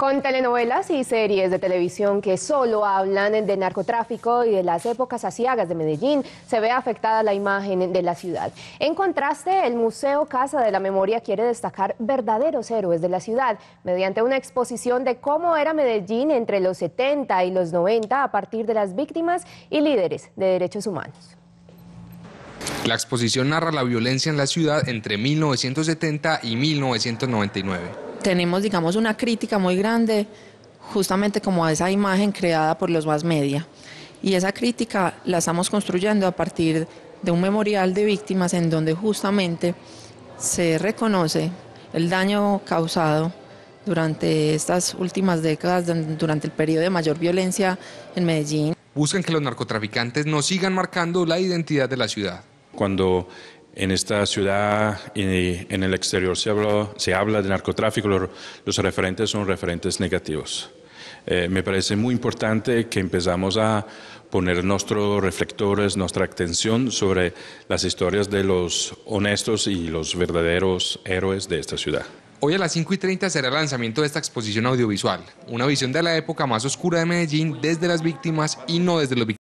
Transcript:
Con telenovelas y series de televisión que solo hablan de narcotráfico y de las épocas asiagas de Medellín, se ve afectada la imagen de la ciudad. En contraste, el Museo Casa de la Memoria quiere destacar verdaderos héroes de la ciudad mediante una exposición de cómo era Medellín entre los 70 y los 90 a partir de las víctimas y líderes de derechos humanos. La exposición narra la violencia en la ciudad entre 1970 y 1999 tenemos, digamos, una crítica muy grande justamente como a esa imagen creada por los más media. Y esa crítica la estamos construyendo a partir de un memorial de víctimas en donde justamente se reconoce el daño causado durante estas últimas décadas, durante el periodo de mayor violencia en Medellín. Buscan que los narcotraficantes no sigan marcando la identidad de la ciudad. Cuando en esta ciudad y en el exterior se habla, se habla de narcotráfico, los, referentes son referentes negativos. Eh, me parece muy importante que empezamos a poner nuestros reflectores, nuestra atención sobre las historias de los honestos y los verdaderos héroes de esta ciudad. Hoy a las 5 y 30 será el lanzamiento de esta exposición audiovisual, una visión de la época más oscura de Medellín desde las víctimas y no desde los víctimas.